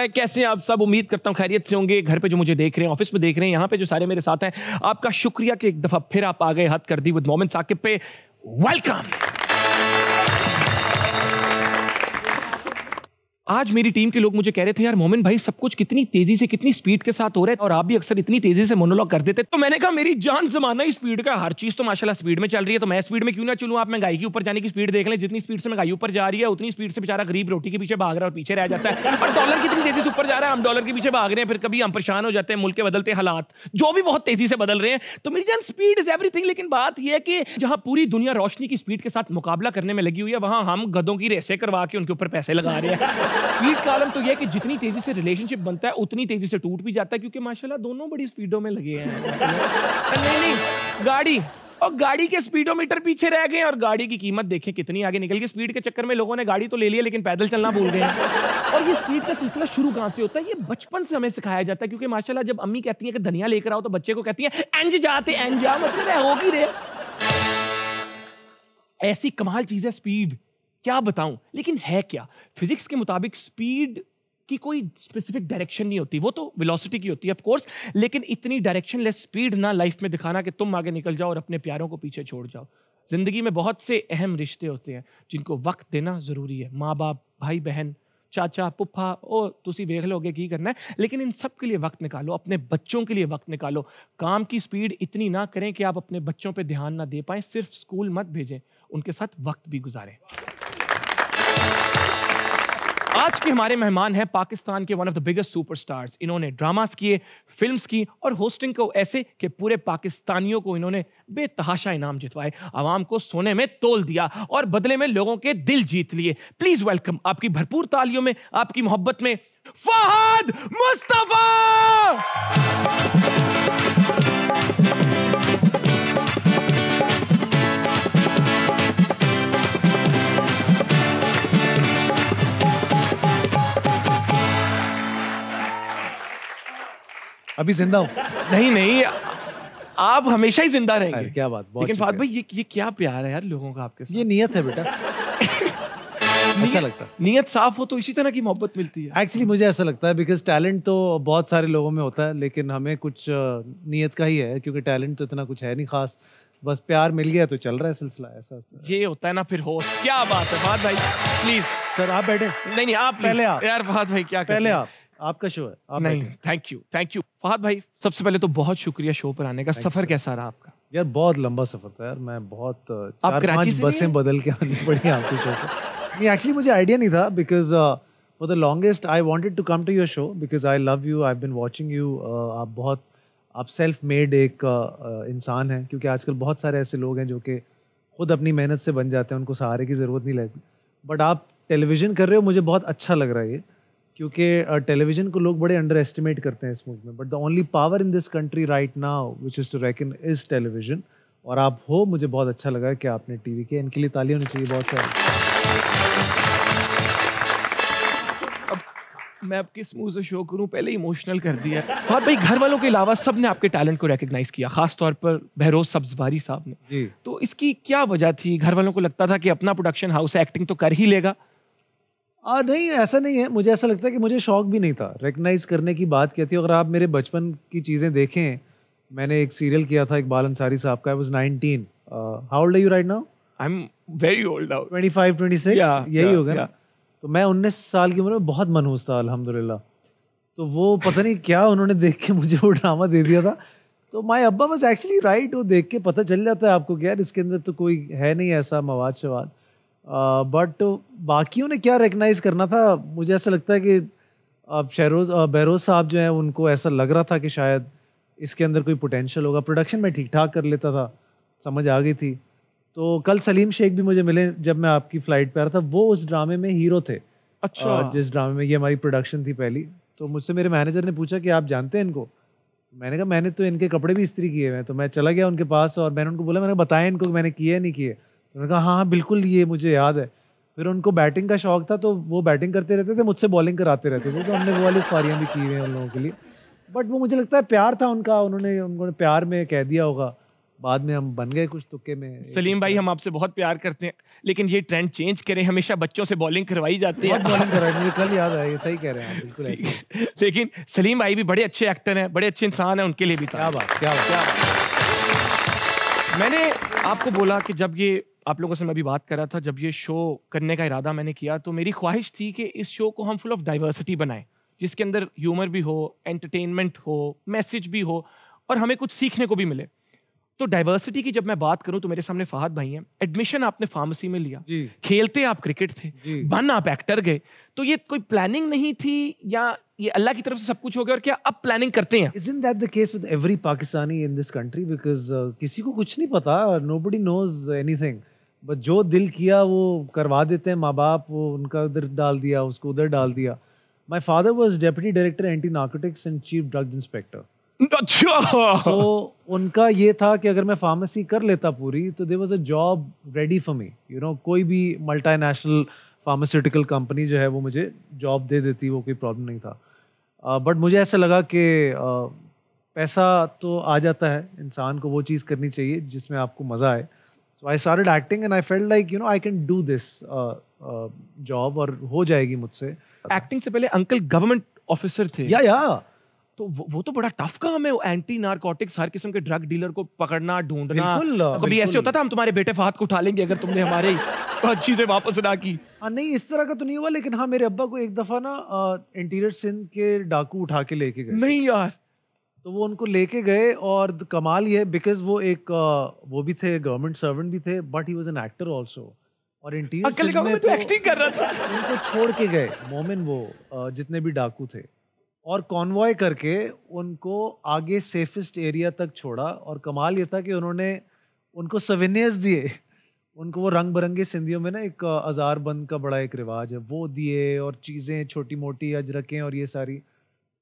है कैसे आप सब उम्मीद करता हूँ खैरियत से होंगे घर पे जो मुझे देख रहे हैं ऑफिस में देख रहे हैं यहाँ पे जो सारे मेरे साथ हैं आपका शुक्रिया कि एक दफा फिर आप आ गए हद कर दी विद मोमेंट साकिब पे वेलकम आज मेरी टीम के लोग मुझे कह रहे थे यार मोमिन भाई सब कुछ कितनी तेजी से कितनी स्पीड के साथ हो रहा है और आप भी अक्सर इतनी तेजी से मोनोलॉग कर देते तो मैंने कहा मेरी जान जमाना ही स्पीड का हर चीज तो माशाल्लाह स्पीड में चल रही है तो मैं स्पीड में क्यों ना चलूँ आप महंगाई के ऊपर जाने की स्पीड देख लें जितनी स्पीड से महंगाई ऊपर जा रही है उतनी स्पीड से बेचारा गरीब रोटी के पीछे भाग रहा है और पीछे रह जाता है और डॉलर कितनी तेजी से ऊपर जा रहा है हम डॉलर के पीछे भाग रहे हैं फिर कभी हम परेशान हो जाते हैं मुल्क के बदलते हालात जो भी बहुत तेजी से बदल रहे हैं तो मेरी जान स्पीड इज एवरीथिंग लेकिन बात यह है कि जहां पूरी दुनिया रोशनी की स्पीड के साथ मुकाबला करने में लगी हुई है वहां हम गदों की रेसें करवा के उनके ऊपर पैसे लगा रहे हैं स्पीड का आलम तो यह कि जितनी तेजी से रिलेशनशिप बनता है उतनी तेजी से टूट भी जाता है क्योंकि माशाल्लाह दोनों बड़ी स्पीडों में लगे हैं नहीं नहीं गाड़ी और गाड़ी के स्पीडोमीटर पीछे रह गए और गाड़ी की कीमत देखें कितनी आगे निकल गई स्पीड के चक्कर में लोगों ने गाड़ी तो ले लिया लेकिन पैदल चलना भूल गए और ये स्पीड का सिलसिला शुरू कहाँ से होता है ये बचपन से हमें सिखाया जाता है क्योंकि माशाल्लाह जब अम्मी कहती है कि धनिया लेकर आओ तो बच्चे को कहती है एंज जाते एंज जा मतलब होगी रे ऐसी कमाल चीज है स्पीड क्या बताऊं लेकिन है क्या फिजिक्स के मुताबिक स्पीड की कोई स्पेसिफिक डायरेक्शन नहीं होती वो तो वेलोसिटी की होती है ऑफ कोर्स लेकिन इतनी डायरेक्शन लेस स्पीड ना लाइफ में दिखाना कि तुम आगे निकल जाओ और अपने प्यारों को पीछे छोड़ जाओ ज़िंदगी में बहुत से अहम रिश्ते होते हैं जिनको वक्त देना ज़रूरी है माँ बाप भाई बहन चाचा पुप्पा ओ तुसी वेख लोगे की करना है लेकिन इन सब के लिए वक्त निकालो अपने बच्चों के लिए वक्त निकालो काम की स्पीड इतनी ना करें कि आप अपने बच्चों पे ध्यान ना दे पाएं सिर्फ स्कूल मत भेजें उनके साथ वक्त भी गुजारें आज के हमारे मेहमान हैं पाकिस्तान के one of the biggest superstars इन्होंने ड्रामास किए फिल्म्स की और होस्टिंग को ऐसे कि पूरे पाकिस्तानियों को इन्होंने बेतहाशा इनाम जितवाए आवाम को सोने में तोल दिया और बदले में लोगों के दिल जीत लिए प्लीज वेलकम आपकी भरपूर तालियों में आपकी मोहब्बत में फहद मुस्तफा अभी जिंदा हूँ नहीं नहीं आप हमेशा ही जिंदा रहेंगे क्या बात लेकिन फाद भाई ये ये क्या प्यार है यार लोगों का आपके साथ ये नियत है बेटा अच्छा लगता है नियत साफ हो तो इसी तरह की मोहब्बत मिलती है एक्चुअली मुझे ऐसा लगता है बिकॉज टैलेंट तो बहुत सारे लोगों में होता है लेकिन हमें कुछ नियत का ही है क्योंकि टैलेंट तो इतना कुछ है नहीं खास बस प्यार मिल गया तो चल रहा है सिलसिला ऐसा ये होता है ना फिर हो क्या बात है बात भाई प्लीज सर आप बैठे नहीं नहीं आप पहले आप यार बात भाई क्या पहले आप आपका शो है आप नहीं thank you thank you Fahad भाई सबसे पहले तो बहुत शुक्रिया शो पर आने का Thank सफर कैसा रहा आपका यार बहुत लंबा सफर था यार मैं बहुत चार पांच बसें बदल के आनी पड़ी आपके शो से नहीं एक्चुअली मुझे आइडिया नहीं था because for the longest I wanted to come to your show because I love you I been watching you आप बहुत आप सेल्फ मेड एक इंसान हैं क्योंकि आजकल बहुत सारे ऐसे लोग हैं जो कि खुद अपनी मेहनत से बन जाते हैं उनको सहारे की ज़रूरत नहीं लगती बट आप टेलीविज़न कर रहे हो मुझे बहुत अच्छा लग रहा है ये क्योंकि टेलीविजन को लोग बड़े अंडर एस्टिमेट करते हैं इस मूव में but the only power in this country right now which is to reckon is television और आप हो मुझे बहुत अच्छा लगा कि आपने टी वी के इनके लिए ताली होनी चाहिए बहुत सारी मैं अब किस मुंह से शो करूं पहले इमोशनल कर दिया और हाँ भाई घर वालों के अलावा सब ने आपके टैलेंट को रिकग्नाइज किया खास तौर पर बहरोज सब्जवारी साहब ने जी तो इसकी क्या वजह थी घर वालों को लगता था कि अपना प्रोडक्शन हाउस एक्टिंग तो कर ही लेगा आ, नहीं ऐसा नहीं है मुझे ऐसा लगता है कि मुझे शौक भी नहीं था रिकगनाइज करने की बात कहती हूँ अगर आप मेरे बचपन की चीज़ें देखें मैंने एक सीरियल किया था इकबाल अंसारी साहब का I was how old you right now I am very old now twenty six यही होगा ना तो मैं उन्नीस साल की उम्र में बहुत मनहूस था अल्हम्दुलिल्लाह तो वो पता नहीं क्या उन्होंने देख के मुझे वो ड्रामा दे दिया था तो माई अब्बा बस एक्चुअली राइट वो देख के पता चल जाता है आपको क्या यार इसके अंदर तो कोई है नहीं ऐसा मवाद शवाद बट बाकियों ने क्या रिकगनाइज़ करना था मुझे ऐसा लगता है कि अब शहरोज बहरोज साहब जो हैं उनको ऐसा लग रहा था कि शायद इसके अंदर कोई पोटेंशियल होगा प्रोडक्शन में ठीक ठाक कर लेता था समझ आ गई थी तो कल सलीम शेख भी मुझे मिले जब मैं आपकी फ़्लाइट पर आ रहा था वो उस ड्रामे में हीरो थे अच्छा जिस ड्रामे में ये हमारी प्रोडक्शन थी पहली तो मुझसे मेरे मैनेजर ने पूछा कि आप जानते हैं इनको मैंने कहा मैंने तो इनके कपड़े भी इस्त्री किए हुए हैं तो मैं चला गया उनके पास और मैंने उनको बोला मैंने बताया इनको कि मैंने किए नहीं किए उन्होंने कहा हाँ बिल्कुल ये मुझे याद है फिर उनको बैटिंग का शौक था तो वो बैटिंग करते रहते थे मुझसे बॉलिंग कराते रहते थे तो हमने वो वाली खुआरियाँ भी की हुई हैं उन लोगों के लिए बट वो मुझे लगता है प्यार था उनका उन्होंने उनको प्यार में कह दिया होगा बाद में हम बन गए कुछ तुक्के में सलीम भाई हम आपसे बहुत प्यार करते हैं लेकिन ये ट्रेंड चेंज करें हमेशा बच्चों से बॉलिंग करवाई जाती है बॉलिंग करवाई मुझे कल याद आया ये सही कह रहे हैं बिल्कुल ऐसे लेकिन सलीम भाई भी बड़े अच्छे एक्टर हैं बड़े अच्छे इंसान हैं उनके लिए भी था क्या बात क्या बात मैंने आपको बोला कि जब ये आप लोगों से मैं अभी बात कर रहा था जब ये शो करने का इरादा मैंने किया तो मेरी ख्वाहिश थी कि इस शो को हम फुल ऑफ डाइवर्सिटी बनाएं जिसके अंदर ह्यूमर भी हो एंटरटेनमेंट हो मैसेज भी हो और हमें कुछ सीखने को भी मिले तो डाइवर्सिटी की जब मैं बात करूं तो मेरे सामने फहद भाई हैं एडमिशन आपने फार्मेसी में लिया खेलते आप क्रिकेट थे बन आप एक्टर गए तो ये कोई प्लानिंग नहीं थी या ये अल्लाह की तरफ से सब कुछ हो गया और क्या अब प्लानिंग करते हैं isn't that the case with every Pakistani in this country because किसी को कुछ नहीं पता नोबडी नोज एनीथिंग बस जो दिल किया वो करवा देते हैं माँ बाप वो उनका उधर डाल दिया उसको उधर डाल दिया my father was deputy director anti narcotics and chief drugs inspector अच्छा तो उनका ये था कि अगर मैं फार्मेसी कर लेता पूरी तो they was a job ready for me you know कोई भी मल्टी नेशनल फार्मास्यूटिकल कंपनी जो है वो मुझे जॉब दे देती वो कोई प्रॉब्लम नहीं था बट uh, मुझे ऐसा लगा कि uh, पैसा तो आ जाता है इंसान को वो चीज़ करनी चाहिए जिसमें आपको मज़ा आए so I started acting and I felt like you know I can do this job और हो जाएगी मुझसे एक्टिंग से पहले अंकल गवर्नमेंट ऑफिसर थे या या तो वो, वो तो बड़ा टफ काम है एंटी नार्कोटिक्स हर किस्म के ड्रग डीलर को पकड़ना ढूंढना तो कभी ऐसे होता था हम तुम्हारे बेटे फात को उठा लेंगे अगर तुमने हमारे अच्छी से वापस ना की आ, हाँ, नहीं इस तरह का तो नहीं हुआ लेकिन हाँ मेरे अब्बा को एक दफा ना इंटीरियर सिंध के डाकू उठा के लेके गए नहीं यार तो वो उनको लेके गए और कमाल ये बिकॉज वो एक वो भी थे गवर्नमेंट सर्वेंट भी थे but he was an actor also और इंटीरियर में तो एक्टिंग तो कर रहा था उनको छोड़ के गए मोमिन वो जितने भी डाकू थे और कॉन्वॉय करके उनको आगे सेफेस्ट एरिया तक छोड़ा और कमाल ये था कि उन्होंने उनको सविनियर्स दिए उनको वो रंग बिरंगे सिंधियों में ना एक अजार बंद का बड़ा एक रिवाज है वो दिए और चीज़ें छोटी मोटी अजरकें और ये सारी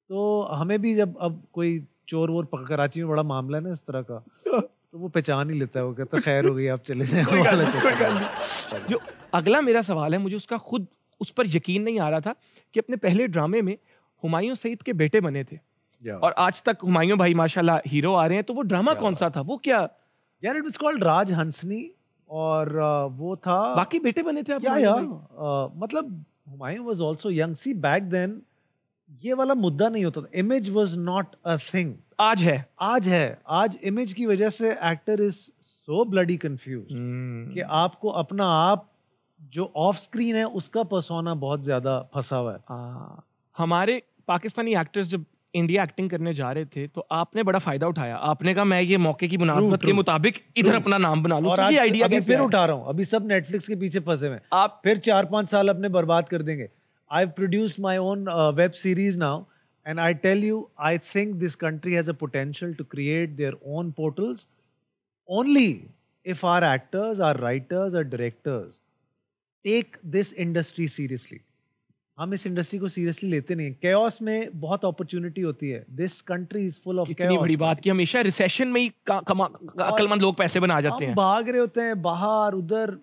तो हमें भी जब अब कोई चोर वोर पक कराची में बड़ा मामला है ना इस तरह का तो वो पहचान ही लेता है वो कहता खैर हो गई आप चले जाए जो अगला मेरा सवाल है मुझे उसका खुद उस पर यकीन नहीं आ रहा था कि अपने पहले ड्रामे में हुमायूं सईद के बेटे बने थे और आज तक हुमायूं भाई माशाल्लाह हीरो आ रहे हैं तो वो ड्रामा कौन सा था वो क्या यार it was called Raj Hansni और वो था बाकी बेटे बने थे आप या, या, आ, मतलब Humayun was also young see back then ये वाला मुद्दा नहीं होता था image was not a thing आज है आज है आज इमेज की वजह से actor is so bloody confuse कि आपको अपना आप जो ऑफ स्क्रीन है उसका पसौना बहुत ज्यादा फंसा हुआ है आ, हमारे पाकिस्तानी एक्टर्स जब इंडिया एक्टिंग करने जा रहे थे तो आपने बड़ा फायदा उठाया आपने कहा मैं ये मौके की मुनासिबत के मुताबिक इधर अपना नाम बना लू तो आइडिया अभी फिर उठा रहा हूँ अभी सब नेटफ्लिक्स के पीछे फंसे हुए आप फिर चार पांच साल अपने बर्बाद कर देंगे I've produced my own uh, web series now, and I tell you, I think this country has a potential to create their own portals only if our actors, our writers, our directors take this industry seriously. हम इस industry को seriously लेते नहीं है chaos में बहुत opportunity होती है this country is full of इतनी बड़ी बात कि हमेशा रिसेशन में ही अकलमंद लोग पैसे बना जाते हैं भाग रहे होते हैं बाहर उधर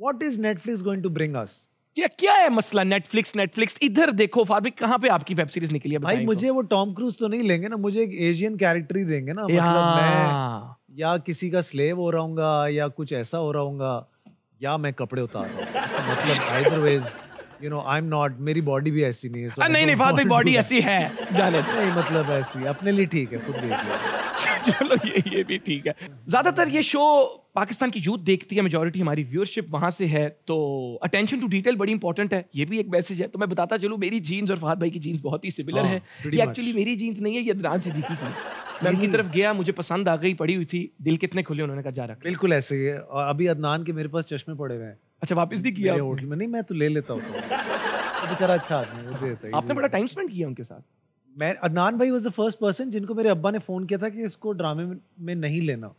what is Netflix going to bring us क्या क्या है मसला नेटफ्लिक्स नेटफ्लिक्स इधर देखो फारबिक कहाँ पे आपकी वेब सीरीज निकली है भाई मुझे तो। वो टॉम क्रूज तो नहीं लेंगे ना मुझे एक एशियन कैरेक्टर ही देंगे ना मतलब मैं या किसी का स्लेव हो रहा हूँ या कुछ ऐसा हो रहा हूँ या मैं कपड़े उतार रहा हूँ मतलब either ways you know I am not मेरी बॉडी भी ऐसी नहीं है so नहीं नहीं बॉडी ऐसी है जाने नहीं मतलब ऐसी अपने लिए ठीक है खुद देख चलो ये ये भी ठीक है ज़्यादातर ये शो पाकिस्तान की यूथ देखती है मेजोरिटी हमारी व्यूअरशिप वहां से है तो अटेंशन टू डिटेल बड़ी इंपॉर्टेंट है ये भी एक मैसेज है तो मैं बताता चलू मेरी जीन्स और फहद भाई की जीन्स बहुत ही सिमिलर हाँ, है ये एक्चुअली मेरी जीन्स नहीं है ये अदनान से दिखी थी मैं उनकी तरफ गया मुझे पसंद आ गई पड़ी हुई थी दिल कितने खुले उन्होंने कहा जा रहा बिल्कुल ऐसे ही है और अभी अदनान के मेरे पास चश्मे पड़े हुए हैं अच्छा वापस भी किया होटल में नहीं मैं तो ले लेता हूँ बेचारा अच्छा आदमी आपने बड़ा टाइम स्पेंड किया उनके साथ मैं अदनान भाई वॉज द फर्स्ट पर्सन जिनको मेरे अब्बा ने फ़ोन किया था कि इसको ड्रामे में नहीं लेना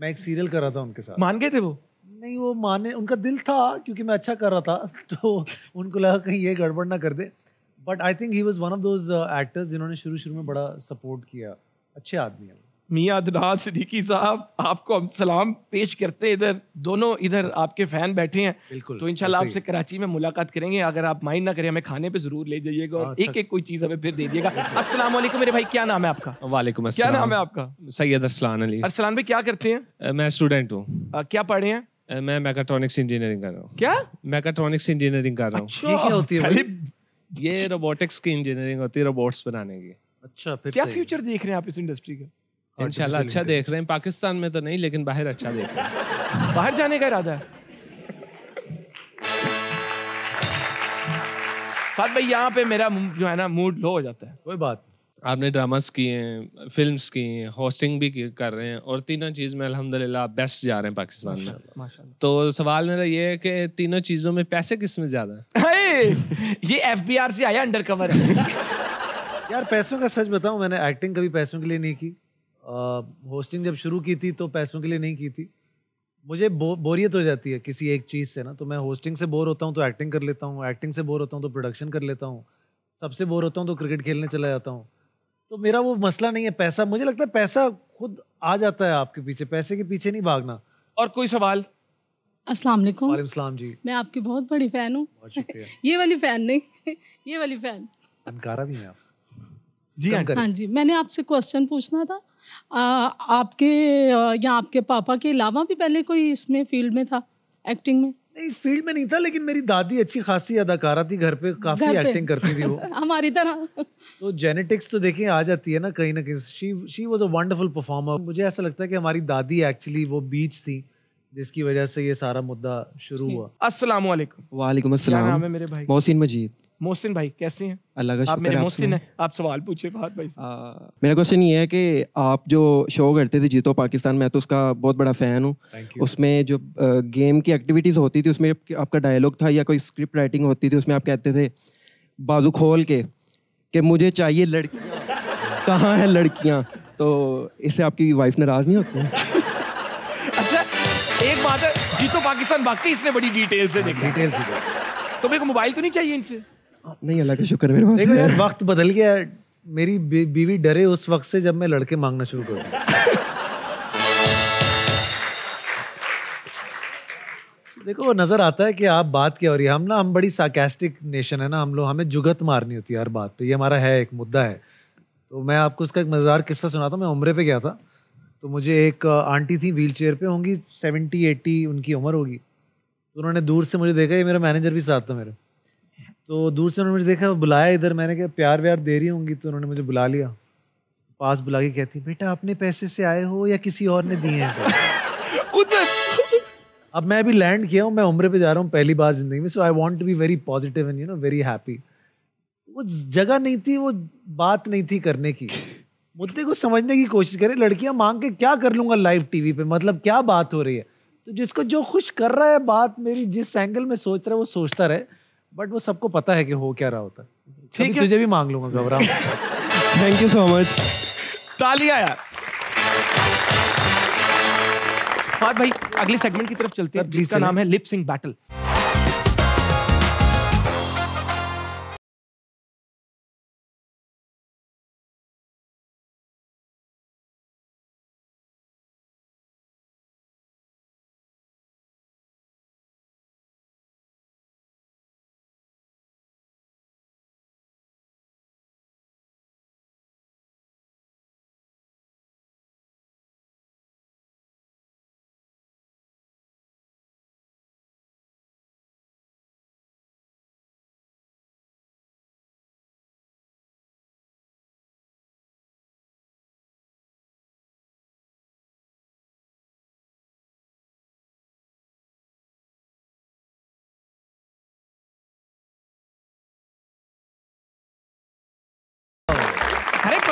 मैं एक सीरियल कर रहा था उनके साथ मान गए थे वो नहीं वो माने उनका दिल था क्योंकि मैं अच्छा कर रहा था तो उनको लगा कहीं ये गड़बड़ ना कर दे but I think he was one of those actors जिन्होंने शुरू शुरू में बड़ा सपोर्ट किया अच्छे आदमी है मियाँ अदनान सिद्दीकी साहब आपको हम सलाम पेश करते हैं इधर दोनों इधर आपके फ़ैन बैठे हैं बिल्कुल तो इंशाल्लाह आपसे कराची में मुलाकात करेंगे अगर आप माइंड ना करें हमें खाने पे ज़रूर ले जाइएगा और अच्छा। एक एक कोई चीज़ हमें फिर दे दिएगा अस्सलाम वालेकुम मेरे भाई क्या नाम है आपका वालेकुम क्या नाम है आपका सैयद अरसलान अली अरसलान भाई क्या करते हैं मैं स्टूडेंट हूँ क्या पढ़े हैं मैं मैकाट्रॉनिक्स इंजीनियरिंग कर रहा हूँ क्या मैकाट्रॉनिक्स इंजीनियरिंग कर रहा हूँ अच्छा। ये क्या होती है ये रोबोटिक्स की इंजीनियरिंग होती है रोबोट्स बनाने की अच्छा फिर क्या फ्यूचर देख रहे हैं आप इस इंडस्ट्री का इंशाल्लाह अच्छा देख रहे हैं पाकिस्तान में तो नहीं लेकिन बाहर अच्छा देख रहे हैं बाहर जाने का इरादा है भाई यहाँ पे मेरा जो है ना मूड लो हो जाता है कोई बात आपने ड्रामास किए हैं फिल्म्स की हैं होस्टिंग भी कर रहे हैं और तीनों चीज़ में अल्हम्दुलिल्लाह बेस्ट जा रहे हैं पाकिस्तान में तो सवाल मेरा ये है कि तीनों चीज़ों में पैसे किस में ज़्यादा ये एफ से आया अंडर कवर है यार पैसों का सच बताऊं मैंने एक्टिंग कभी पैसों के लिए नहीं की होस्टिंग जब शुरू की थी तो पैसों के लिए नहीं की थी मुझे बो, बोरियत हो जाती है किसी एक चीज़ से ना तो मैं होस्टिंग से बोर होता हूँ तो एक्टिंग कर लेता हूँ एक्टिंग से बोर होता हूँ तो प्रोडक्शन कर लेता हूँ सबसे बोर होता हूँ तो क्रिकेट खेलने चला जाता हूँ तो मेरा वो मसला नहीं है पैसा मुझे लगता है पैसा खुद आ जाता है आपके पीछे पैसे के पीछे नहीं भागना और कोई सवाल अस्सलाम वालेकुम वालेकुम सलाम जी मैं आपकी बहुत बड़ी फ़ैन हूँ ये वाली फ़ैन नहीं ये वाली फ़ैन भी मैं आप जी हाँ जी मैंने आपसे क्वेश्चन पूछना था आ, आपके या आपके पापा के अलावा भी पहले कोई इसमें फील्ड में था एक्टिंग में नहीं इस फील्ड में नहीं था लेकिन मेरी दादी अच्छी खासी अदाकारा थी घर पे काफी घर एक्टिंग करती थी वो हमारी तरह तो जेनेटिक्स तो देखिए आ जाती है ना कहीं ना कहीं she she was a wonderful performer मुझे ऐसा लगता है कि हमारी दादी एक्चुअली वो बीच थी जिसकी वजह से ये सारा मुद्दा शुरू हुआ अस्सलाम वालेकुम वालेकुम अस्सलाम नाम है मेरे भाई मोहसिन मजीद मोहसिन भाई कैसे हैं अल्लाह का आप मोहसिन है आप सवाल पूछे बात भाई आ, मेरा क्वेश्चन ये है कि आप जो शो करते थे जीतो पाकिस्तान मैं तो उसका बहुत बड़ा फ़ैन हूँ उसमें जो गेम की एक्टिविटीज़ होती थी उसमें आपका डायलॉग था या कोई स्क्रिप्ट राइटिंग होती थी उसमें आप कहते थे बाजू खोल के कि मुझे चाहिए लड़कियाँ कहाँ हैं लड़कियाँ तो इससे आपकी वाइफ नाराज़ नहीं होती जी तो पाकिस्तान वाकई इसने बड़ी डिटेल से देखा डिटेल से तो मेरे को मोबाइल तो नहीं चाहिए इनसे नहीं अल्लाह का शुक्र मेरे देखो यार वक्त बदल गया मेरी बीवी डरे उस वक्त से जब मैं लड़के मांगना शुरू कर देखो नजर आता है कि आप बात क्या हो रही है हम ना हम बड़ी साकेस्टिक नेशन है ना हम लोग हमें जुगत मारनी होती है हर बात पे ये हमारा है एक मुद्दा है तो मैं आपको उसका एक मज़ेदार किस्सा सुनाता हूँ मैं उम्र पे गया था तो मुझे एक आंटी थी व्हील चेयर पर होंगी सेवेंटी एट्टी उनकी उम्र होगी तो उन्होंने दूर से मुझे देखा ये मेरा मैनेजर भी साथ था मेरे तो दूर से उन्होंने मुझे देखा बुलाया इधर मैंने कहा प्यार व्यार दे रही होंगी तो उन्होंने मुझे बुला लिया पास बुला के कहती बेटा अपने पैसे से आए हो या किसी और ने दिए हैं अब मैं अभी लैंड किया हूँ मैं उम्र पे जा रहा हूँ पहली बार जिंदगी में so I want to be very positive and you know very happy वो जगह नहीं थी वो बात नहीं थी करने की मुद्दे को समझने की कोशिश करें लड़कियां मांग के क्या कर लूंगा लाइव टीवी पे मतलब क्या बात हो रही है तो जिसको जो खुश कर रहा है बात मेरी जिस एंगल में सोच रहा है वो सोचता रहे बट वो सबको पता है कि हो क्या रहा होता ठीक है तुझे भी मांग लूंगा घबरा थैंक यू सो मच तालिया यार और भाई अगले सेगमेंट की तरफ चलते हैं जिसका नाम है लिप सिंह बैटल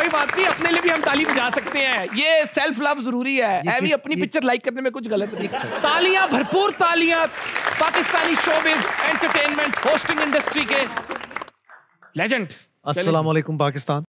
कोई बात नहीं अपने लिए भी हम ताली बजा सकते हैं ये सेल्फ लव जरूरी है एवी अपनी पिक्चर लाइक करने में कुछ गलत नहीं तालियां भरपूर तालियां Pakistani showbiz entertainment hosting industry के लेजेंड अस्सलाम वालेकुम पाकिस्तान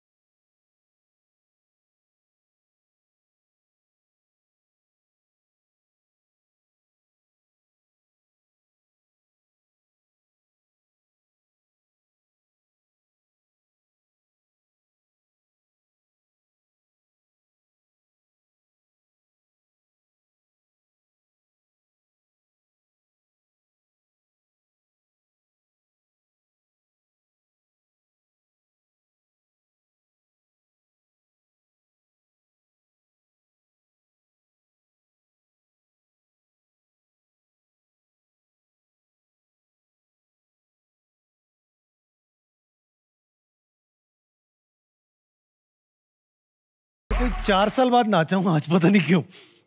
तो कोई चार साल बाद नाचा हूँ आज पता नहीं क्यों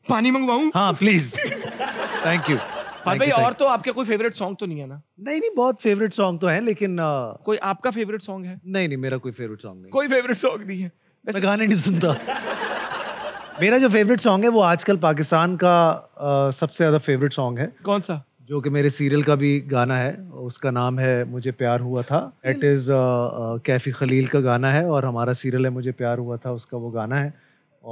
पानी मंगवाऊ हाँ प्लीज थैंक यू भाई और तो आपके कोई फेवरेट सॉन्ग तो नहीं है ना नहीं नहीं बहुत फेवरेट सॉन्ग तो है लेकिन आ... Uh, कोई आपका फेवरेट सॉन्ग है नहीं नहीं मेरा कोई फेवरेट सॉन्ग नहीं कोई फेवरेट सॉन्ग नहीं है मैं गाने नहीं सुनता मेरा जो फेवरेट सॉन्ग है वो आजकल पाकिस्तान का आ, uh, सबसे ज्यादा फेवरेट सॉन्ग है कौन सा जो कि मेरे सीरियल का भी गाना है उसका नाम है मुझे प्यार हुआ था इट इज़ कैफ़ी खलील का गाना है और हमारा सीरियल है मुझे प्यार हुआ था उसका वो गाना है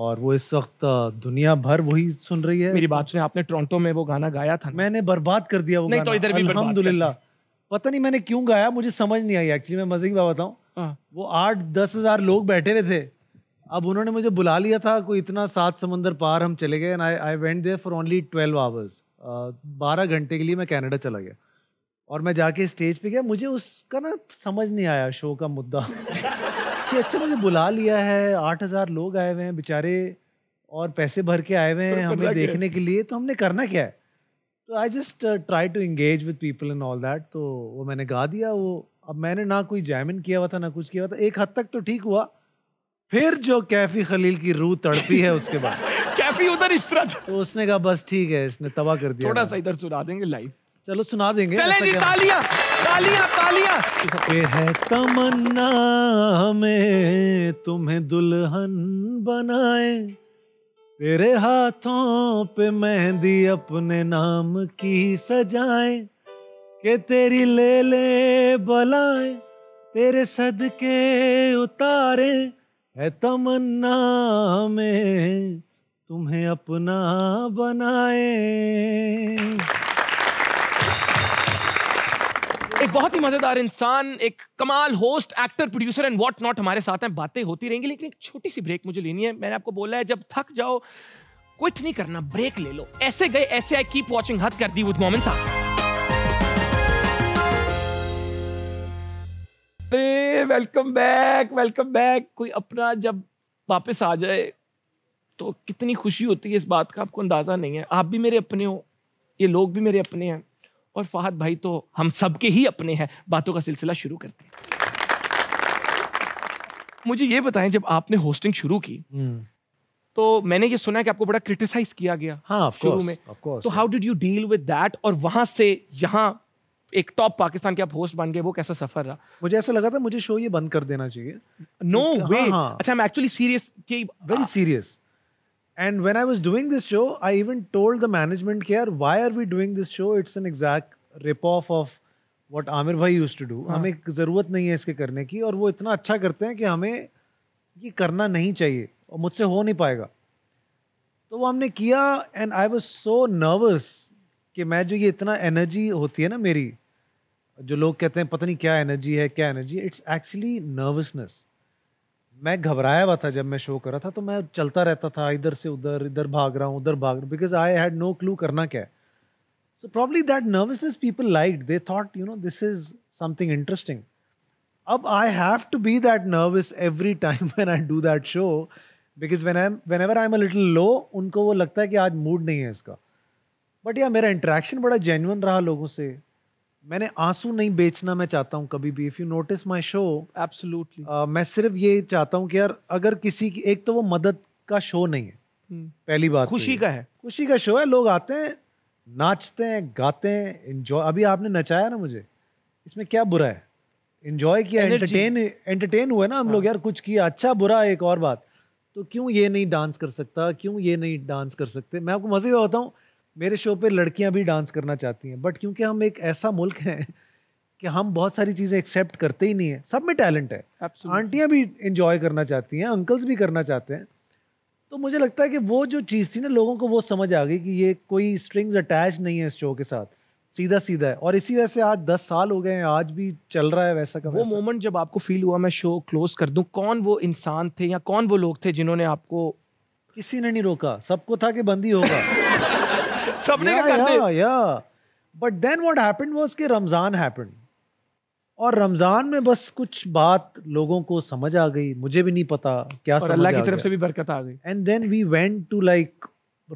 और वो इस वक्त uh, दुनिया भर वही सुन रही है मेरी बात सुन आपने टोरंटो में वो गाना गाया था मैंने बर्बाद कर दिया वो नहीं तो गाना। तो इधर भी अलहमदुल्ला पता नहीं मैंने क्यों गाया मुझे समझ नहीं आई एक्चुअली मैं मजे की बात बताऊँ हाँ। वो आठ दस हज़ार लोग बैठे हुए थे अब उन्होंने मुझे बुला लिया था कोई इतना सात समंदर पार हम चले गए I went there for only twelve hours बारह घंटे के लिए मैं कनाडा चला गया और मैं जाके स्टेज पे गया मुझे उसका ना समझ नहीं आया शो का मुद्दा कि अच्छा मुझे बुला लिया है आठ हज़ार लोग आए हुए हैं बेचारे और पैसे भर के आए हुए हैं हमें देखने के लिए तो हमने करना क्या है तो I just try to engage with people in all that तो वो मैंने गा दिया वो अब मैंने ना कोई जैमिन किया हुआ था ना कुछ किया हुआ था एक हद तक तो ठीक हुआ फिर जो कैफी खलील की रूह तड़पी है उसके बाद काफी उधर इस तरह तो उसने कहा बस ठीक है इसने तबाह कर दिया थोड़ा सा इधर सुना देंगे लाइव चलो सुना देंगे चले जी तालियां तालियां तालियां ये है तमन्ना हमें तुम्हें दुल्हन बनाए तेरे हाथों पे मेहंदी अपने नाम की सजाए के तेरी ले ले बलाए तेरे सदके उतारे है तमन्ना में तुम्हें अपना बनाए एक बहुत ही मजेदार इंसान एक कमाल host actor producer and what not हमारे साथ हैं बातें होती रहेंगी लेकिन एक छोटी सी ब्रेक मुझे लेनी है मैंने आपको बोला है जब थक जाओ क्विट नहीं करना ब्रेक ले लो ऐसे गए ऐसे आई कीप वॉचिंग हद कर दी विद मोमिन साहब वेलकम बैक वेलकम बैक कोई अपना जब वापस आ जाए तो कितनी खुशी होती है इस बात का आपको अंदाज़ा नहीं है आप भी मेरे अपने हो ये लोग भी मेरे अपने हैं और फहद भाई तो हम सबके ही अपने हैं बातों का सिलसिला शुरू करते हैं मुझे ये बताएं जब आपने होस्टिंग शुरू की हम्म। तो मैंने ये सुना है कि आपको बड़ा क्रिटिसाइज किया गया हाँ, शुरू में course, तो how did you deal with that और वहां से यहाँ एक टॉप पाकिस्तान के आप होस्ट बन गए वो कैसा सफर रहा मुझे ऐसा लगा था मुझे शो ये बंद कर देना चाहिए नो no वे हाँ, हाँ. अच्छा मैं actually serious very serious and when I was doing this show I even told the management care why are we doing this show it's an exact rip off off what Aamir भाई use to do हमें ज़रूरत नहीं है इसके करने की और वो इतना अच्छा करते हैं कि हमें ये करना नहीं चाहिए और मुझसे हो नहीं पाएगा तो वो हमने किया and I was so nervous कि मैं जो ये इतना एनर्जी होती है ना मेरी जो लोग कहते हैं पता नहीं क्या एनर्जी है क्या एनर्जी इट्स एक्चुअली नर्वसनेस मैं घबराया हुआ था जब मैं शो कर रहा था तो मैं चलता रहता था इधर से उधर इधर भाग रहा हूँ उधर भाग रहा हूँ because I had no clue करना क्या है so probably that nervousness people like they thought you know this is something interesting अब I have to be that nervous every time when I do that show because when I whenever I am a little low उनको वो लगता है कि आज mood नहीं है इसका बट या मेरा इंट्रैक्शन बड़ा जेन्यून रहा लोगों से मैंने आंसू नहीं बेचना मैं चाहता हूँ कभी भी if you notice my show absolutely मैं सिर्फ ये चाहता हूँ कि यार अगर किसी की एक तो वो मदद का शो नहीं है hmm. पहली बात तो खुशी का है खुशी का शो है लोग आते हैं नाचते हैं गाते हैं इंजॉय अभी आपने नचाया ना मुझे इसमें क्या बुरा है इंजॉय किया एंटरटेन एंटरटेन हुआ ना हम हाँ. लोग यार कुछ किया अच्छा बुरा एक और बात तो क्यों ये नहीं डांस कर सकता क्यों ये नहीं डांस कर सकते मैं आपको मजे होता हूँ मेरे शो पे लड़कियां भी डांस करना चाहती हैं बट क्योंकि हम एक ऐसा मुल्क हैं कि हम बहुत सारी चीज़ें एक्सेप्ट करते ही नहीं हैं सब में टैलेंट है आंटियाँ भी इंजॉय करना चाहती हैं अंकल्स भी करना चाहते हैं तो मुझे लगता है कि वो जो चीज़ थी ना लोगों को वो समझ आ गई कि ये कोई स्ट्रिंग्स अटैच नहीं है इस शो के साथ सीधा सीधा है और इसी वजह से आज दस साल हो गए हैं आज भी चल रहा है वैसा का वो मोमेंट जब आपको फील हुआ मैं शो क्लोज कर दूं कौन वो इंसान थे या कौन वो लोग थे जिन्होंने आपको किसी ने नहीं रोका सबको था कि बंदी होगा सबने yeah, कर या yeah. But then what happened was कि रमज़ान हैपेंड और रमज़ान में बस कुछ बात लोगों को समझ आ गई मुझे भी नहीं पता क्या और समझ अल्लाह की तरफ से भी बरकत आ गई and then we went to like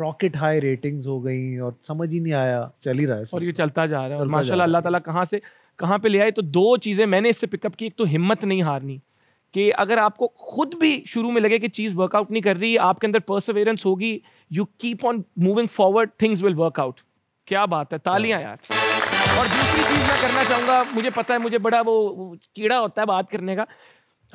rocket high ratings हो गई और समझ ही नहीं आया चल ही रहा है और ये चलता जा रहा है और माशाल्लाह अल्लाह ताला कहाँ से कहाँ पे ले आए तो दो चीज़ें मैंने इससे पिकअप की एक तो हिम्मत नहीं हारनी कि अगर आपको खुद भी शुरू में लगे कि चीज़ वर्कआउट नहीं कर रही आपके अंदर परसवेरेंस होगी you keep on moving forward things will work out क्या बात है तालियां हाँ। यार और दूसरी चीज़ मैं करना चाहूँगा मुझे पता है मुझे बड़ा वो कीड़ा होता है बात करने का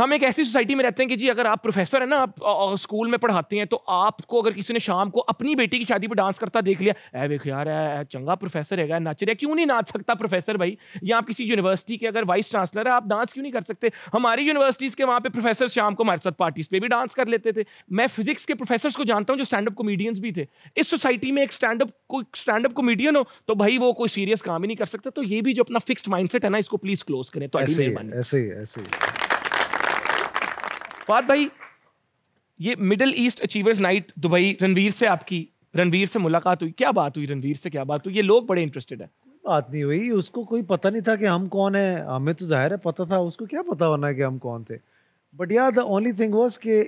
हम एक ऐसी सोसाइटी में रहते हैं कि जी अगर आप प्रोफेसर हैं ना आप स्कूल में पढ़ाते हैं तो आपको अगर किसी ने शाम को अपनी बेटी की शादी पर डांस करता देख लिया ऐ देखो यार है चंगा प्रोफेसर है नाच रहा क्यों नहीं नाच सकता प्रोफेसर भाई या आप किसी यूनिवर्सिटी के अगर वाइस चांसलर है आप डांस क्यों नहीं कर सकते हमारी यूनिवर्सिटीज़ के वहाँ पर प्रोफेसर शाम को हमारे साथ पार्टीज पर भी डांस कर लेते थे मैं फिजिक्स के प्रोफेसर को जानता हूँ जो स्टैंड अप कॉमेडियंस भी थे इस सोसाइटी में एक स्टैंड अप कोई स्टैंड अप कॉमेडियन हो तो भाई वो कोई सीरियस काम ही नहीं कर सकता तो ये भी जो अपना फिक्स माइंड है ना इसको प्लीज़ क्लोज करें तो ऐसे ऐसे ऐसे बात भाई ये middle east achievers night Dubai Ranveer से आपकी रणवीर से मुलाकात हुई क्या बात हुई रणवीर से क्या बात हुई ये लोग बड़े इंटरेस्टेड है बात नहीं हुई उसको कोई पता नहीं था कि हम कौन है हमें तो जाहिर है पता था उसको क्या पता होना है कि हम कौन थे बट या द ओनली थिंग वॉज के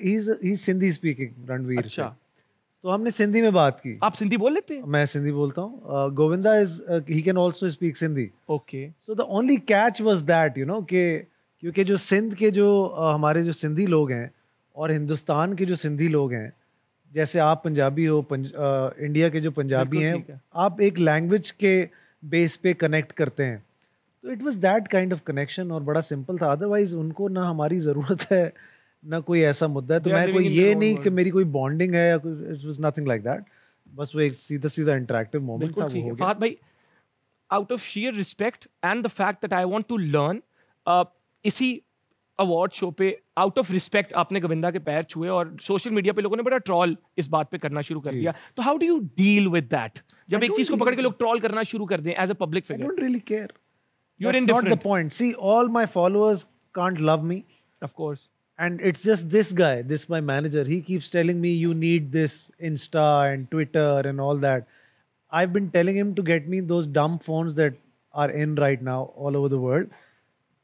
ही सिंधी स्पीकिंग रणवीर अच्छा तो हमने सिंधी में बात की आप सिंधी बोल लेते हैं मैं सिंधी बोलता हूँ Govinda is he can also speak Sindhi okay so the only catch was that you know के क्योंकि जो सिंध के जो हमारे जो सिंधी लोग हैं और हिंदुस्तान के जो सिंधी लोग हैं जैसे आप पंजाबी हो पंज, आ, इंडिया के जो पंजाबी हैं है। आप एक लैंग्वेज के बेस पे कनेक्ट करते हैं तो it was that kind of connection और बड़ा सिंपल था अदरवाइज उनको ना हमारी ज़रूरत है ना कोई ऐसा मुद्दा है तो मैं कोई ये नहीं कि मेरी कोई बॉन्डिंग है या it was nothing like that बस वो एक सीधा सीधा इंटरेक्टिव मोमेंट था वो भाई out of sheer respect and the fact that I want to learn uh, इसी अवार्ड शो पे आउट ऑफ रिस्पेक्ट आपने गोविंदा के पैर छुए और सोशल मीडिया पे लोगों ने बड़ा ट्रॉल इस बात पे करना शुरू कर दिया तो how do you deal with that जब एक चीज को पकड़ के लोग ट्रॉल करना शुरू कर दें as a public figure don't really care you are not the point see all my followers can't love me of course and it's just this guy this my manager he keeps telling me you need this Insta and Twitter and all that I have been telling him to get me those dumb phones that are in right now all over the world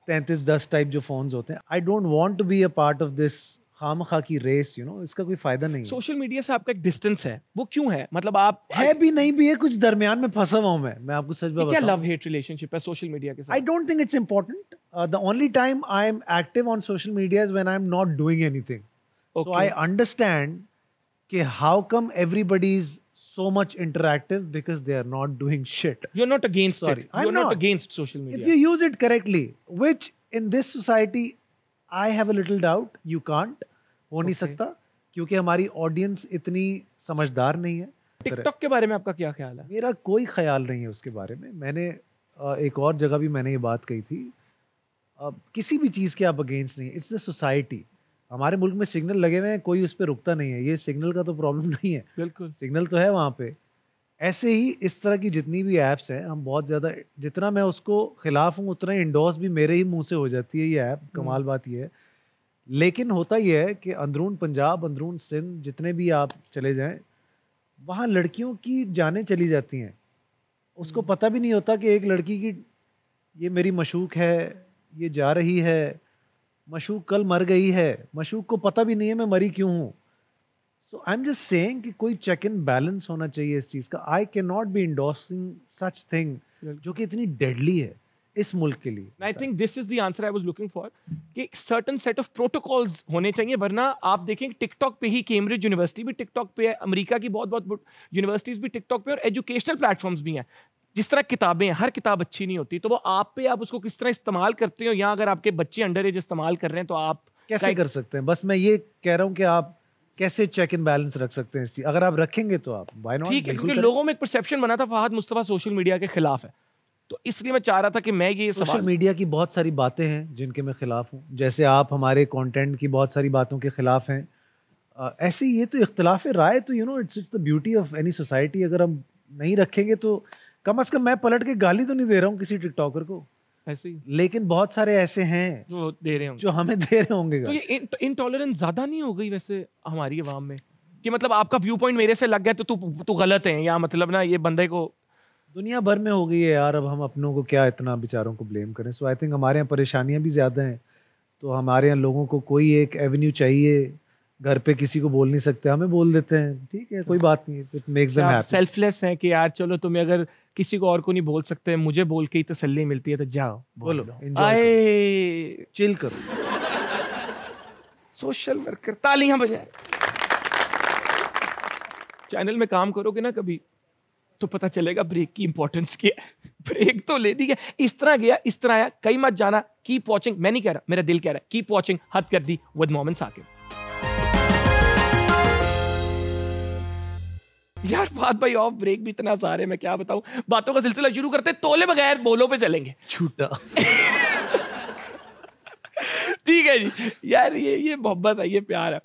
तैंतीस दस type जो phone होते हैं I don't want to be a part of this खाम खा की race you you know know, इसका कोई फायदा नहीं सोशल मीडिया से आपका एक डिस्टेंस है वो क्यों है मतलब आप है भी नहीं भी है कुछ दरमियान में फंसा हुआ मैं मैं आपको सच बताऊं क्या लव हेट रिलेशनशिप है सोशल मीडिया के साथ I don't think it's important the only time I am active on social media is when I am not doing anything so I understand कि how come everybody is so much interactive because they are not doing shit. You're not against Sorry, it. You're I'm not, not against social media. If you use it correctly, which in this society, I have a little doubt, you can't, हो okay. नहीं सकता क्योंकि हमारी audience इतनी समझदार नहीं है TikTok के बारे में आपका क्या ख्याल है मेरा कोई ख्याल नहीं है उसके बारे में मैंने एक और जगह भी मैंने ये बात कही थी किसी भी चीज़ के आप अगेंस्ट नहीं इट्स द सोसाइटी हमारे मुल्क में सिग्नल लगे हुए हैं कोई उस पर रुकता नहीं है ये सिग्नल का तो प्रॉब्लम नहीं है बिल्कुल सिग्नल तो है वहाँ पे ऐसे ही इस तरह की जितनी भी ऐप्स हैं हम बहुत ज़्यादा जितना मैं उसको खिलाफ हूँ उतना इंडोर्स भी मेरे ही मुंह से हो जाती है ये ऐप हम्म। कमाल बात ये है लेकिन होता यह है कि अंदरून पंजाब अंदरून सिंध जितने भी आप चले जाएं वहाँ लड़कियों की जानें चली जाती हैं उसको हम्म। पता भी नहीं होता कि एक लड़की की ये मेरी मशूक है ये जा रही है मशूक कल मर गई है मशूक को पता भी नहीं है मैं मरी क्यों हूँ so I am just saying कि कोई चेक इन बैलेंस होना चाहिए इस चीज़ का I can not be endorsing such thing जो कि इतनी डेडली है इस मुल्क के लिए I think this is the answer I was looking for कि सर्टन सेट ऑफ प्रोटोकॉल्स होने चाहिए वरना आप देखें टिकटॉक पे ही कैम्ब्रिज यूनिवर्सिटी भी टिकटॉक पे है अमेरिका की बहुत बहुत यूनिवर्सिटीज भी टिकटॉक पे और एजुकेशनल प्लेटफॉर्म्स भी हैं जिस तरह किताबें हर किताब अच्छी नहीं होती तो वो आप पे आप उसको किस तरह इस्तेमाल करते हो या अगर आपके बच्चे अंडर एज इस्तेमाल कर रहे हैं तो आप कैसे कर सकते हैं बस मैं ये कह रहा हूँ कि आप कैसे चेक इन बैलेंस रख सकते हैं इस चीज अगर आप रखेंगे तो आप ठीक है क्योंकि लोगों में एक परसेप्शन बना था फहद मुस्तफ़ा सोशल मीडिया के खिलाफ है तो इसलिए मैं चाह रहा था कि मैं ये सोशल मीडिया की बहुत सारी बातें हैं जिनके मैं खिलाफ हूँ जैसे आप हमारे कॉन्टेंट की बहुत सारी बातों के खिलाफ हैं ऐसे ये तो इख्तलाफ राय तो you know it's it's the beauty of any society अगर हम नहीं रखेंगे तो कम अज कम मैं पलट के गाली तो नहीं दे रहा हूँ किसी टिकटॉकर को ऐसे ही लेकिन बहुत सारे ऐसे हैं जो दे रहे होंगे जो हमें दे रहे होंगे तो ये इनटॉलरेंस ज्यादा नहीं हो गई वैसे हमारी आवाम में कि मतलब आपका व्यू पॉइंट मेरे से लग गया तो तू तू गलत है या मतलब ना ये बंदे को दुनिया भर में हो गई है यार अब हम अपनों को क्या इतना बेचारों को ब्लेम करें सो आई थिंक हमारे यहाँ परेशानियाँ भी ज़्यादा हैं तो हमारे यहाँ लोगों को कोई एक एवेन्यू चाहिए घर पे किसी को बोल नहीं सकते हमें बोल देते हैं ठीक है कोई बात नहीं it makes them happy selfless हैं कि यार चलो तुम्हें अगर किसी को और को नहीं बोल सकते मुझे बोल के ही तसल्ली मिलती है तो जाओ बोलो आए चिल करो सोशल वर्कर तालियां बजाए चैनल में काम करोगे ना कभी तो पता चलेगा ब्रेक की इंपॉर्टेंस क्या है ब्रेक तो दी गया इस तरह गया इस तरह आया कई मत जाना कीप वॉचिंग मैं नहीं कह रहा मेरा दिल कह रहा है कीप वॉचिंग हद कर दी विद मोमन यार बात भाई ऑफ ब्रेक भी इतना सारे मैं क्या बताऊं बातों का सिलसिला शुरू करते तोले बगैर बोलो पे चलेंगे छूटा ठीक है जी यार ये ये मोहब्बत है ये प्यार है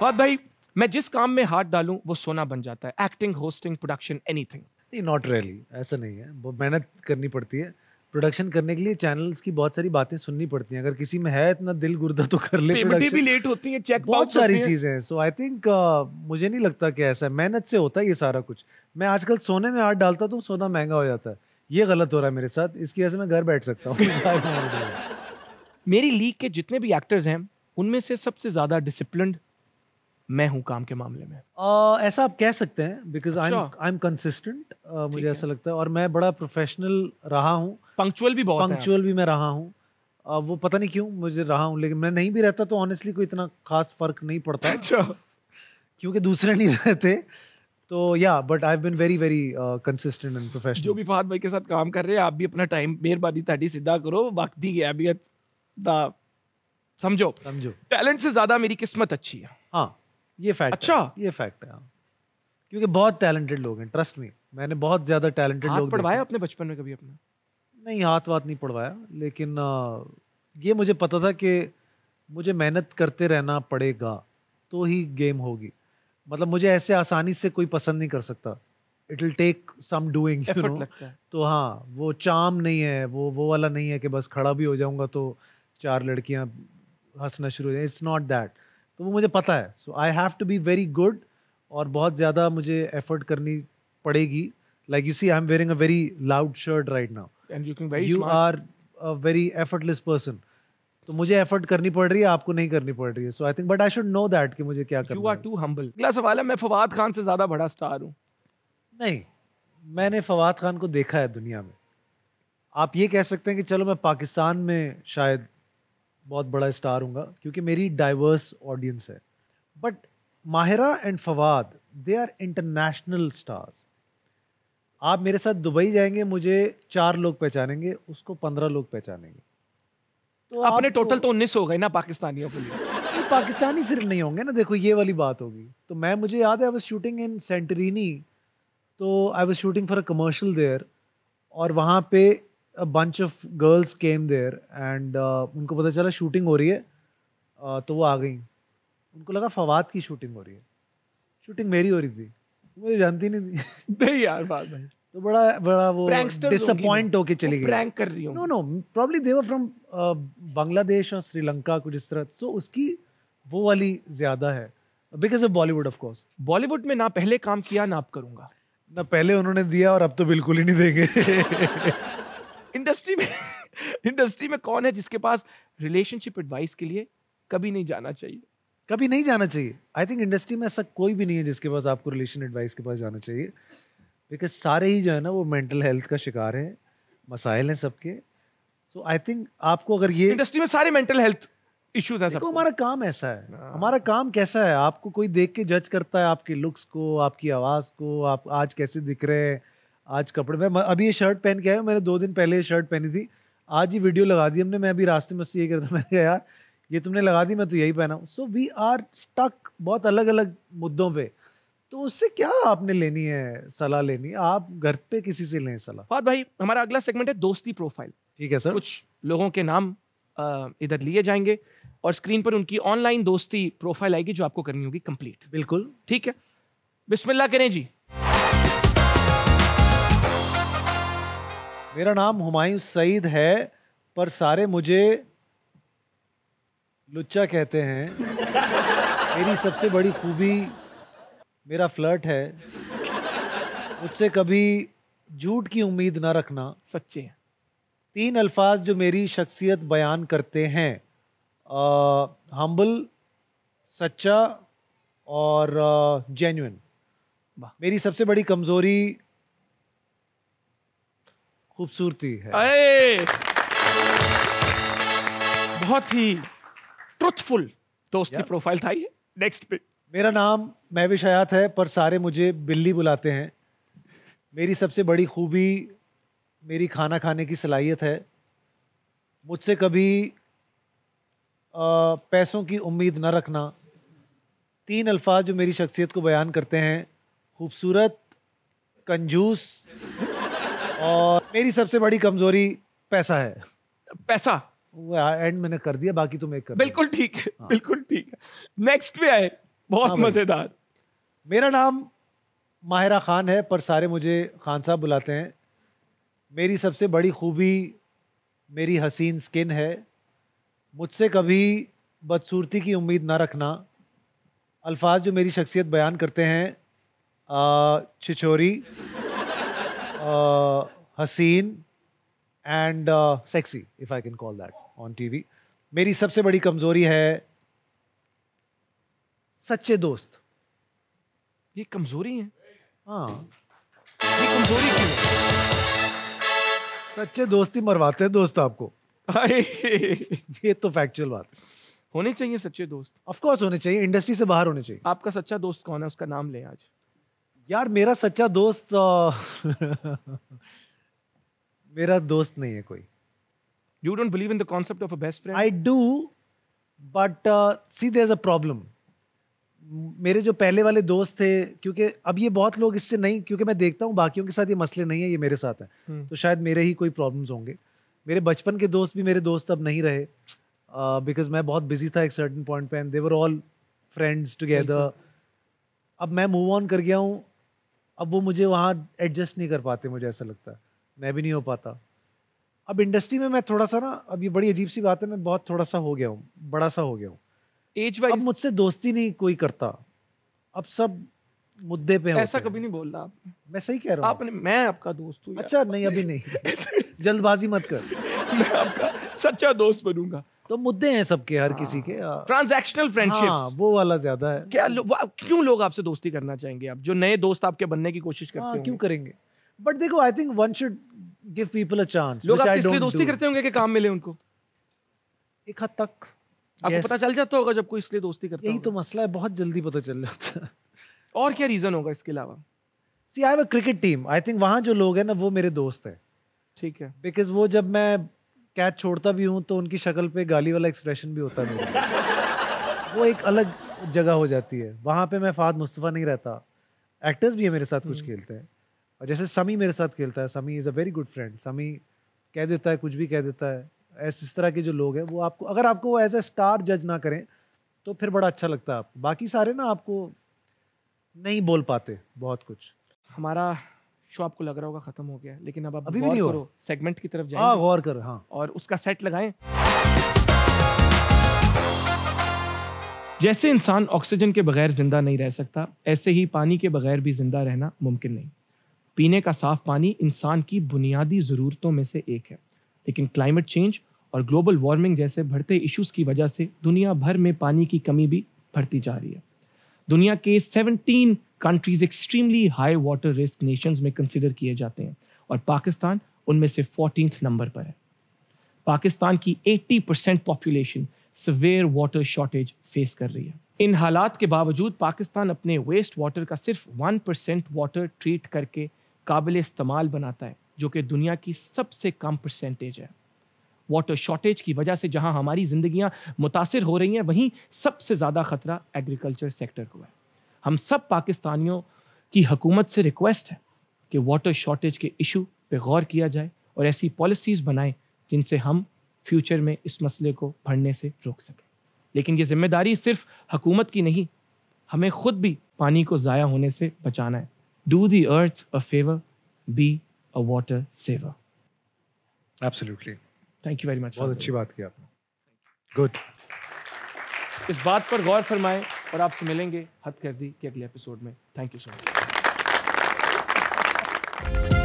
बात भाई मैं जिस काम में हाथ डालूं वो सोना बन जाता है acting hosting production anything not really ऐसा नहीं है मेहनत करनी पड़ती है प्रोडक्शन करने के लिए चैनल्स की बहुत सारी बातें सुननी पड़ती हैं अगर किसी में है इतना दिल गुर्दा तो कर ले पेमेंटें भी लेट होती हैं चेक बहुत सारी चीज़ें हैं सो आई थिंक मुझे नहीं लगता कि ऐसा है मेहनत से होता है ये सारा कुछ मैं आजकल सोने में हाथ डालता तो सोना महंगा हो जाता है ये गलत हो रहा है मेरे साथ इसकी वजह से मैं घर बैठ सकता हूँ मेरी लीग के जितने भी एक्टर्स हैं उनमें से सबसे ज़्यादा डिसिप्लिन मैं हूँ काम के मामले में uh, ऐसा आप कह सकते हैं because I I am consistent मुझे ऐसा लगता है और मैं बड़ा प्रोफेशनल रहा हूँ पंक्चुअल भी बहुत पंक्चुअल भी मैं रहा हूँ अब वो पता नहीं क्यों मुझे रहा हूँ लेकिन मैं नहीं भी रहता तो ऑनेस्टली कोई इतना खास फर्क नहीं पड़ता अच्छा क्योंकि दूसरे नहीं रहते तो या but I been very very consistent and professional जो भी फहद भाई के साथ काम कर रहे हैं आप भी अपना टाइम मेहरबानी ताटी सीधा करो वक्त दी गया अभी समझो समझो टैलेंट से ज्यादा मेरी किस्मत अच्छी है हाँ ये फैक्ट अच्छा है, ये फैक्ट है क्योंकि बहुत टैलेंटेड लोग हैं ट्रस्ट मी मैंने बहुत ज्यादा टैलेंटेड लोग पढ़वाया अपने बचपन में कभी अपना नहीं हाथ वाथ नहीं पढ़वाया लेकिन ये मुझे पता था कि मुझे मेहनत करते रहना पड़ेगा तो ही गेम होगी मतलब मुझे ऐसे आसानी से कोई पसंद नहीं कर सकता it will take some doing तो हाँ वो चाम नहीं है वो वो वाला नहीं है कि बस खड़ा भी हो जाऊँगा तो चार लड़कियाँ हंसना शुरू हो जाए इट्स नॉट दैट तो वो मुझे पता है so I have to be very good और बहुत ज़्यादा मुझे एफर्ट करनी पड़ेगी like you see I am wearing a very loud shirt right now and you can very you are a very effortless person तो मुझे एफर्ट करनी पड़ रही है आपको नहीं करनी पड़ रही है so I think but I should know that कि मुझे क्या करना यू आर टू हम्बल अगला सवाल है मैं फवाद खान से ज्यादा बड़ा स्टार हूं नहीं मैंने फवाद खान को देखा है दुनिया में आप ये कह सकते हैं कि चलो मैं पाकिस्तान में शायद बहुत बड़ा स्टार हूँ क्योंकि मेरी डाइवर्स ऑडियंस है but Mahira and Fawad they are international stars आप मेरे साथ दुबई जाएंगे मुझे चार लोग पहचानेंगे उसको पंद्रह लोग पहचानेंगे तो अपने टोटल तो उन्नीस हो गए ना पाकिस्तानियों के लिए पाकिस्तानी सिर्फ नहीं होंगे ना देखो ये वाली बात होगी तो मैं मुझे याद है आई वॉज शूटिंग इन सेंटरीनी तो I was shooting for a commercial there और वहाँ पे a bunch of girls came there and उनको पता चला शूटिंग हो रही है uh, तो वो आ गई उनको लगा फवाद की शूटिंग हो रही है शूटिंग मेरी हो रही थी मुझे जानती नहीं थी नहीं यार बात नहीं तो बड़ा बड़ा वो डिसअपॉइंट होके चली गई प्रैंक कर रही हूं no no probably they were from Bangladesh और श्रीलंका कुछ इस तरह सो उसकी वो वाली ज्यादा है because of Bollywood of course Bollywood में ना पहले काम किया ना अब करूंगा ना पहले उन्होंने दिया और अब तो बिल्कुल ही नहीं देंगे इंडस्ट्री में इंडस्ट्री में कौन है जिसके पास रिलेशनशिप एडवाइस के लिए कभी नहीं जाना चाहिए कभी नहीं जाना चाहिए आई थिंक इंडस्ट्री में ऐसा कोई भी नहीं है जिसके पास आपको रिलेशन एडवाइस के पास जाना चाहिए बिकॉज सारे ही जो है ना वो मेंटल हेल्थ का शिकार हैं मसाइल हैं सबके सो आई थिंक आपको अगर ये इंडस्ट्री में सारे मेंटल हेल्थ इश्यूज हैं सबको हमारा काम ऐसा है हाँ। हमारा काम कैसा है आपको कोई देख के जज करता है आपके लुक्स को आपकी आवाज़ को आप आज कैसे दिख रहे हैं आज कपड़े में अभी ये शर्ट पहन के आया मैंने दो दिन पहले ये शर्ट पहनी थी आज ही वीडियो लगा दी हमने मैं अभी रास्ते में उससे ये करता मैंने कहा यार ये तुमने लगा दी मैं तो यही पहना हूँ सो वी आर स्टक बहुत अलग अलग मुद्दों पर तो उससे क्या आपने लेनी है सलाह लेनी है आप घर पे किसी से लें सलाह फात भाई हमारा अगला सेगमेंट है दोस्ती प्रोफाइल ठीक है सर कुछ लोगों के नाम इधर लिए जाएंगे और स्क्रीन पर उनकी ऑनलाइन दोस्ती प्रोफाइल आएगी जो आपको करनी होगी कंप्लीट बिल्कुल ठीक है बिस्मिल्ला करें जी मेरा नाम हुमायूं सईद है पर सारे मुझे लुच्चा कहते हैं मेरी सबसे बड़ी खूबी मेरा फ्लर्ट है मुझसे कभी झूठ की उम्मीद ना रखना सच्चे तीन अल्फाज जो मेरी शख्सियत बयान करते हैं हम्बल सच्चा और जेन्यून मेरी सबसे बड़ी कमजोरी खूबसूरती है आए। बहुत ही ट्रुथफुल दोस्ती प्रोफाइल था ये नेक्स्ट पिक मेरा नाम महविश हयात है पर सारे मुझे बिल्ली बुलाते हैं मेरी सबसे बड़ी खूबी मेरी खाना खाने की सलाहियत है मुझसे कभी आ, पैसों की उम्मीद न रखना तीन अल्फाज जो मेरी शख्सियत को बयान करते हैं खूबसूरत कंजूस और मेरी सबसे बड़ी कमजोरी पैसा है पैसा वो एंड मैंने कर दिया बाकी तुम तो एक कर बिल्कुल ठीक है हाँ। बिल्कुल ठीक है नेक्स्ट पे आए बहुत हाँ मज़ेदार मेरा नाम माहिरा खान है पर सारे मुझे खान साहब बुलाते हैं मेरी सबसे बड़ी खूबी मेरी हसीन स्किन है मुझसे कभी बदसूरती की उम्मीद ना रखना अल्फाज जो मेरी शख्सियत बयान करते हैं छिछोरी हसीन and sexy if I can call that on TV मेरी सबसे बड़ी कमज़ोरी है सच्चे दोस्त ये कमजोरी है हाँ ये कमजोरी क्यों सच्चे ही मरवाते हैं दोस्त आपको ये तो फैक्चुअल बात है होने चाहिए सच्चे दोस्त ऑफ कोर्स होने चाहिए इंडस्ट्री से बाहर होने चाहिए आपका सच्चा दोस्त कौन है उसका नाम ले आज यार मेरा सच्चा दोस्त मेरा दोस्त नहीं है कोई you don't believe in the concept of a best friend I do but see there is a problem मेरे जो पहले वाले दोस्त थे क्योंकि अब ये बहुत लोग इससे नहीं क्योंकि मैं देखता हूँ बाकियों के साथ ये मसले नहीं है ये मेरे साथ है हम्म। तो शायद मेरे ही कोई प्रॉब्लम्स होंगे मेरे बचपन के दोस्त भी मेरे दोस्त अब नहीं रहे बिकॉज मैं बहुत बिजी था एक सर्टन पॉइंट पे and they were all friends together अब मैं मूव ऑन कर गया हूँ अब वो मुझे वहाँ एडजस्ट नहीं कर पाते मुझे ऐसा लगता है मैं भी नहीं हो पाता अब इंडस्ट्री में मैं थोड़ा सा ना अब ये बड़ी अजीब सी बात है मैं बहुत थोड़ा सा हो गया हूँ बड़ा सा हो गया हूँ एज वाइज मुझसे दोस्ती नहीं कोई करता अब सब मुद्दे पे ऐसा कभी नहीं बोल रहा मैं सही कह रहा हूँ आपने मैं आपका दोस्त हूँ अच्छा नहीं अभी नहीं जल्दबाजी मत कर मैं आपका सच्चा दोस्त बनूंगा तो मुद्दे हैं सबके हर हाँ। किसी के ट्रांजैक्शनल फ्रेंडशिप हाँ, वो वाला ज्यादा है क्या लो, क्यों लोग आपसे दोस्ती करना चाहेंगे आप जो नए दोस्त आपके बनने की कोशिश करते हैं हाँ, क्यों करेंगे बट देखो I think one should give people a chance लोग आपसे इसलिए दोस्ती करते होंगे कि काम मिले उनको एक हद तक आपको yes. पता चल जाता होगा जब कोई इसलिए दोस्ती करता यही तो मसला है बहुत जल्दी पता चल जाता है और क्या रीजन होगा इसके अलावा see I have a cricket team I think वहाँ जो लोग हैं ना वो मेरे दोस्त हैं ठीक है बिकॉज वो जब मैं कैच छोड़ता भी हूँ तो उनकी शक्ल पे गाली वाला एक्सप्रेशन भी होता है वो एक अलग जगह हो जाती है वहाँ पे मैं फाद मुस्तफ़ा नहीं रहता एक्टर्स भी है मेरे साथ कुछ हम्म। खेलते हैं और जैसे समी मेरे साथ खेलता है Sami is a very good friend Sami कह देता है कुछ भी कह देता है ऐसे इस तरह के जो लोग हैं वो आपको अगर आपको वो एज ए स्टार जज ना करें तो फिर बड़ा अच्छा लगता है बाकी सारे ना आपको नहीं बोल पाते बहुत कुछ हमारा शो आपको लग रहा होगा खत्म हो गया लेकिन अब आप अभी भी नहीं करो सेगमेंट की तरफ हाँ, जाएं गौर कर हाँ और उसका सेट लगाएं जैसे इंसान ऑक्सीजन के बगैर जिंदा नहीं रह सकता ऐसे ही पानी के बगैर भी जिंदा रहना मुमकिन नहीं पीने का साफ पानी इंसान की बुनियादी ज़रूरतों में से एक है लेकिन क्लाइमेट चेंज और ग्लोबल वार्मिंग जैसे बढ़ते इश्यूज की वजह से दुनिया भर में पानी की कमी भी बढ़ती जा रही है दुनिया के 17 countries extremely high water risk nations में कंसिडर किए जाते हैं और पाकिस्तान उनमें से फोर्टीन नंबर पर है पाकिस्तान की 80 percent population severe water shortage face कर रही है इन हालात के बावजूद पाकिस्तान अपने वेस्ट वाटर का सिर्फ वन परसेंट वाटर ट्रीट करके काबिल इस्तेमाल बनाता है जो कि दुनिया की सबसे कम परसेंटेज है वाटर शॉर्टेज की वजह से जहां हमारी ज़िंदगियां मुतासर हो रही हैं वहीं सबसे ज़्यादा ख़तरा एग्रीकल्चर सेक्टर को है हम सब पाकिस्तानियों की हकूमत से रिक्वेस्ट है कि वाटर शॉर्टेज के इशू पे गौर किया जाए और ऐसी पॉलिसीज़ बनाएं जिनसे हम फ्यूचर में इस मसले को भरने से रोक सकें लेकिन ये जिम्मेदारी सिर्फ हकूमत की नहीं हमें खुद भी पानी को ज़ाया होने से बचाना है do the earth a favour be a water saver. Absolutely. Thank you very much. बहुत अच्छी बात की आपने. Good. इस बात पर गौर फरमाएं और आपसे मिलेंगे हद कर दी के अगले एपिसोड में थैंक यू सो मच